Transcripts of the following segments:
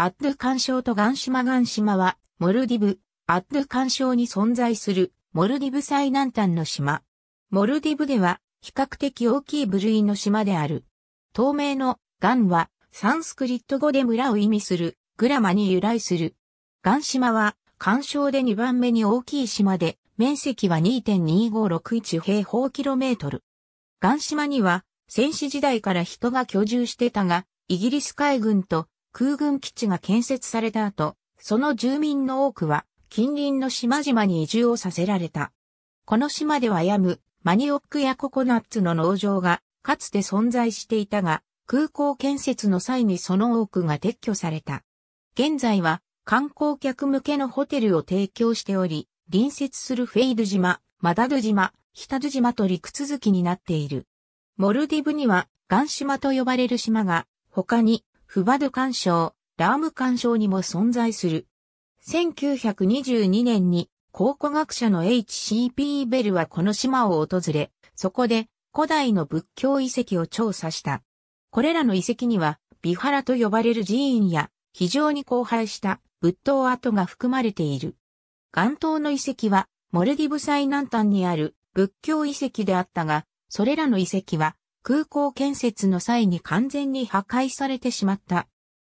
アッドゥ干渉とガン島ガン島は、モルディブ、アッドゥ干渉に存在する、モルディブ最南端の島。モルディブでは、比較的大きい部類の島である。透明の、ガンは、サンスクリット語で村を意味する、グラマに由来する。ガン島は、干渉で2番目に大きい島で、面積は2.2561平方キロメートル。ガン島には、戦死時代から人が居住してたが、イギリス海軍と空軍基地が建設された後、その住民の多くは近隣の島々に移住をさせられた。この島ではやむマニオックやココナッツの農場がかつて存在していたが、空港建設の際にその多くが撤去された。現在は観光客向けのホテルを提供しており、隣接するフェイド島、マダド島、ヒタド島と陸続きになっている。モルディブにはガン島と呼ばれる島が他にフバド干渉、ラーム干渉にも存在する。1922年に考古学者の H.C.P. ベルはこの島を訪れ、そこで古代の仏教遺跡を調査した。これらの遺跡には、ビハラと呼ばれる寺院や、非常に荒廃した仏塔跡が含まれている。岩塔の遺跡は、モルディブ最南端にある仏教遺跡であったが、それらの遺跡は、空港建設の際に完全に破壊されてしまった。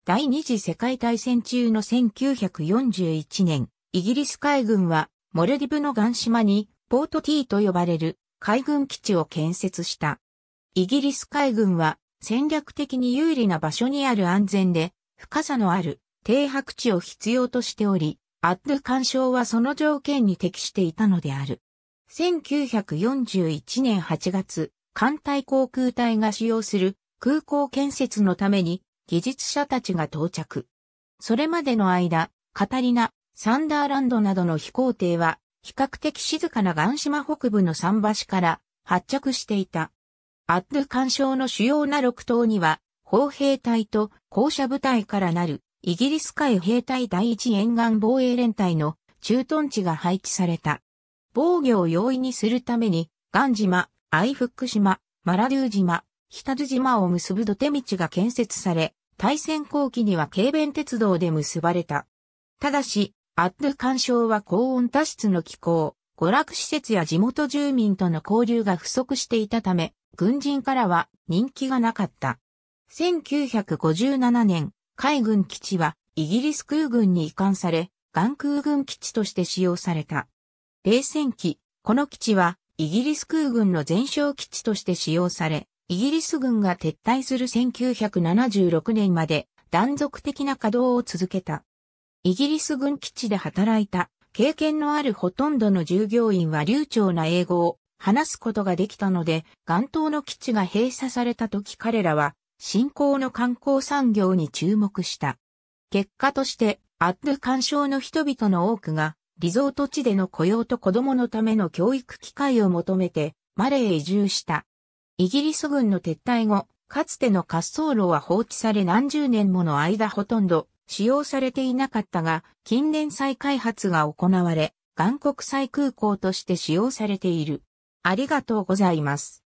第二次世界大戦中の1941年、イギリス海軍はモルディブの岩島にポート T と呼ばれる海軍基地を建設した。イギリス海軍は戦略的に有利な場所にある安全で深さのある停泊地を必要としており、アッド干渉はその条件に適していたのである。1941年8月、艦隊航空隊が使用する空港建設のために技術者たちが到着。それまでの間、カタリナ、サンダーランドなどの飛行艇は比較的静かな岩島北部の桟橋から発着していた。アッド干渉の主要な6島には、砲兵隊と校舎部隊からなるイギリス海兵隊第一沿岸防衛連隊の駐屯地が配置された。防御を容易にするために、ガン島、愛福島、マラデュー島、タル島を結ぶ土手道が建設され、大戦後期には軽便鉄道で結ばれた。ただし、アッド干渉は高温多湿の気候、娯楽施設や地元住民との交流が不足していたため、軍人からは人気がなかった。1957年、海軍基地はイギリス空軍に移管され、岩空軍基地として使用された。冷戦期、この基地はイギリス空軍の前哨基地として使用され、イギリス軍が撤退する1976年まで断続的な稼働を続けた。イギリス軍基地で働いた経験のあるほとんどの従業員は流暢な英語を話すことができたので、元頭の基地が閉鎖された時彼らは新興の観光産業に注目した。結果として、アッド干渉の人々の多くがリゾート地での雇用と子供のための教育機会を求めて、マレーへ移住した。イギリス軍の撤退後、かつての滑走路は放置され何十年もの間ほとんど使用されていなかったが、近年再開発が行われ、韓国際空港として使用されている。ありがとうございます。